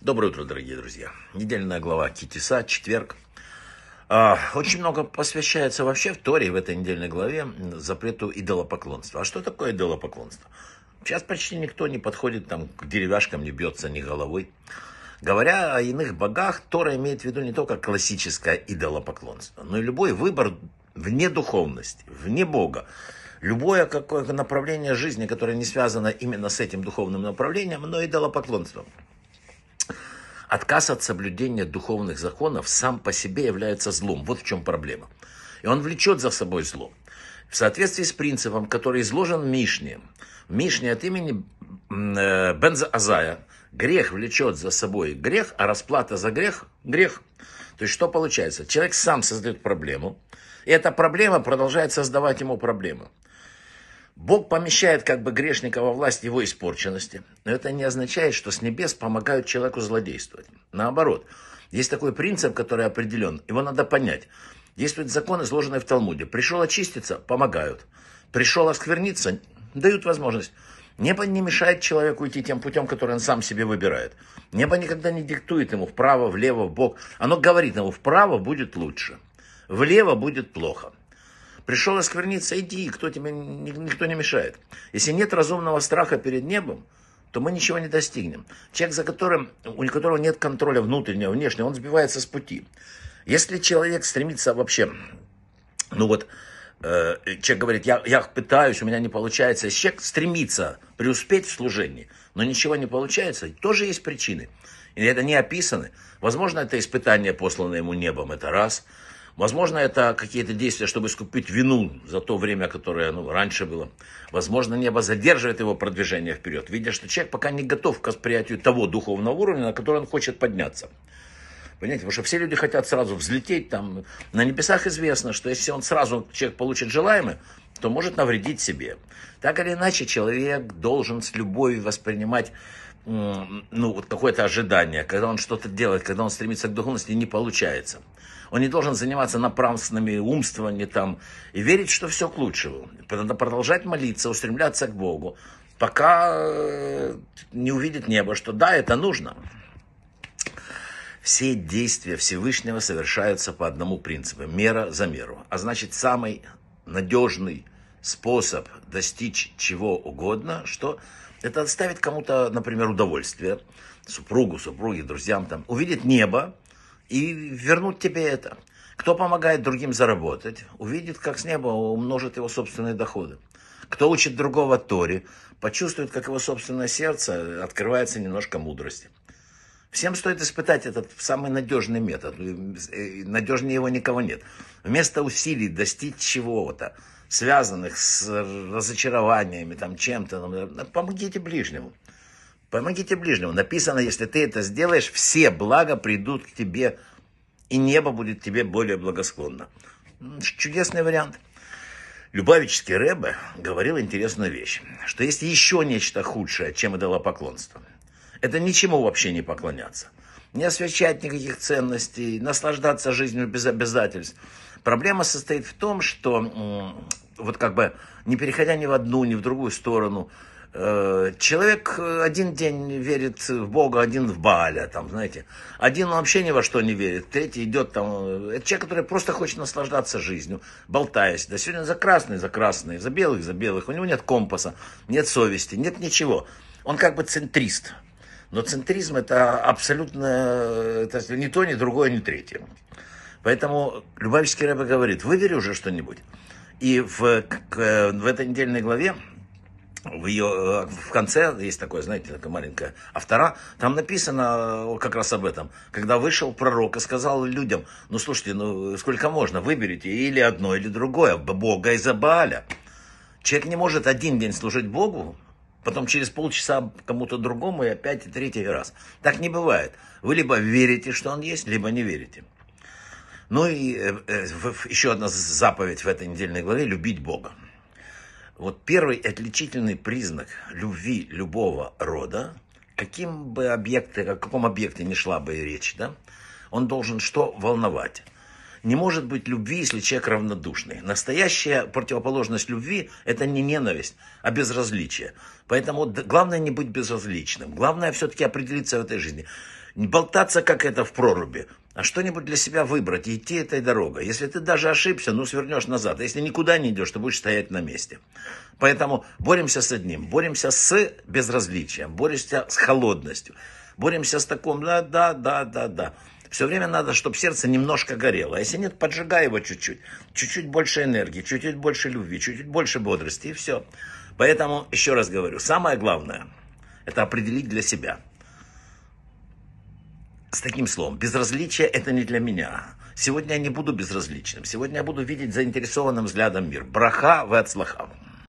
Доброе утро, дорогие друзья. Недельная глава Китиса, четверг. А, очень много посвящается вообще в Торе, в этой недельной главе, запрету идолопоклонства. А что такое идолопоклонство? Сейчас почти никто не подходит там к деревяшкам, не бьется ни головой. Говоря о иных богах, Тора имеет в виду не только классическое идолопоклонство, но и любой выбор вне духовности, вне Бога. Любое какое направление жизни, которое не связано именно с этим духовным направлением, но идолопоклонством. поклонством. Отказ от соблюдения духовных законов сам по себе является злом. Вот в чем проблема. И он влечет за собой зло. В соответствии с принципом, который изложен в Мишне, в Мишне от имени э, Бенза Азая, грех влечет за собой грех, а расплата за грех – грех. То есть что получается? Человек сам создает проблему, и эта проблема продолжает создавать ему проблемы. Бог помещает как бы грешника во власть его испорченности, но это не означает, что с небес помогают человеку злодействовать. Наоборот, есть такой принцип, который определен, его надо понять. Действуют законы, изложенные в Талмуде. Пришел очиститься – помогают. Пришел оскверниться – дают возможность. Небо не мешает человеку идти тем путем, который он сам себе выбирает. Небо никогда не диктует ему вправо, влево, в бок. Оно говорит ему, вправо будет лучше, влево будет плохо. Пришел оскверниться, иди, кто тебе, никто не мешает. Если нет разумного страха перед небом, то мы ничего не достигнем. Человек, за которым, у которого нет контроля внутреннего, внешнего, он сбивается с пути. Если человек стремится вообще, ну вот, э, человек говорит, я, я пытаюсь, у меня не получается, если человек стремится преуспеть в служении, но ничего не получается, тоже есть причины. И это не описаны. Возможно, это испытание посланное ему небом, это раз – Возможно, это какие-то действия, чтобы искупить вину за то время, которое ну, раньше было. Возможно, небо задерживает его продвижение вперед, видя, что человек пока не готов к восприятию того духовного уровня, на который он хочет подняться. Понимаете, потому что все люди хотят сразу взлететь там. На небесах известно, что если он сразу, человек получит желаемое, то может навредить себе. Так или иначе, человек должен с любовью воспринимать ну, вот какое-то ожидание, когда он что-то делает, когда он стремится к духовности, не получается. Он не должен заниматься напрасными умствованиями там и верить, что все к лучшему. Надо продолжать молиться, устремляться к Богу, пока э, не увидит небо, что да, это нужно. Все действия Всевышнего совершаются по одному принципу – мера за меру. А значит, самый надежный способ достичь чего угодно, что это отставит кому-то, например, удовольствие, супругу, супруге, друзьям, там, увидеть небо и вернуть тебе это. Кто помогает другим заработать, увидит, как с неба умножит его собственные доходы. Кто учит другого Тори, почувствует, как его собственное сердце открывается немножко мудрости. Всем стоит испытать этот самый надежный метод. Э, э, надежнее его никого нет. Вместо усилий достичь чего-то, связанных с разочарованиями, там чем-то. Ну, помогите ближнему. Помогите ближнему. Написано, если ты это сделаешь, все блага придут к тебе, и небо будет тебе более благосклонно. Чудесный вариант. Любавический Рэбе говорил интересную вещь, что есть еще нечто худшее, чем идолопоклонство. Это ничему вообще не поклоняться. Не освещать никаких ценностей, наслаждаться жизнью без обязательств – Проблема состоит в том, что вот как бы не переходя ни в одну, ни в другую сторону, э, человек э, один день верит в Бога, один в Бааля, там, знаете. Один вообще ни во что не верит, третий идет там. Э, это человек, который просто хочет наслаждаться жизнью, болтаясь. Да сегодня за красный, за красный, за белых, за белых. У него нет компаса, нет совести, нет ничего. Он как бы центрист. Но центризм это абсолютно это не то, ни другое, ни третье. Поэтому Любавичский Рэбе говорит, выбери уже что-нибудь. И в, к, в этой недельной главе в ее в конце есть такое, знаете, такая маленькая автора, там написано э, как раз об этом. Когда вышел пророк и сказал людям, ну слушайте, ну сколько можно, выберите или одно, или другое, Бога из-за Бааля. Человек не может один день служить Богу, потом через полчаса кому-то другому и опять и третий раз. Так не бывает. Вы либо верите, что он есть, либо не верите. Ну и э, э, еще одна заповедь в этой недельной главе – любить Бога. Вот первый отличительный признак любви любого рода, каким бы объекте, о каком объекте не шла бы речь, да, он должен что волновать? Не может быть любви, если человек равнодушный. Настоящая противоположность любви – это не ненависть, а безразличие. Поэтому главное не быть безразличным. Главное все-таки определиться в этой жизни. Не болтаться, как это в проруби. А что-нибудь для себя выбрать и идти этой дорогой. Если ты даже ошибся, ну свернешь назад. А если никуда не идешь, то будешь стоять на месте. Поэтому боремся с одним, боремся с безразличием, боремся с холодностью, боремся с таком да, да, да, да, да. Все время надо, чтобы сердце немножко горело. А если нет, поджигай его чуть-чуть. Чуть-чуть больше энергии, чуть-чуть больше любви, чуть-чуть больше бодрости и все. Поэтому, еще раз говорю, самое главное – это определить для себя – с таким словом. Безразличие это не для меня. Сегодня я не буду безразличным. Сегодня я буду видеть заинтересованным взглядом мир. Браха в отслахав.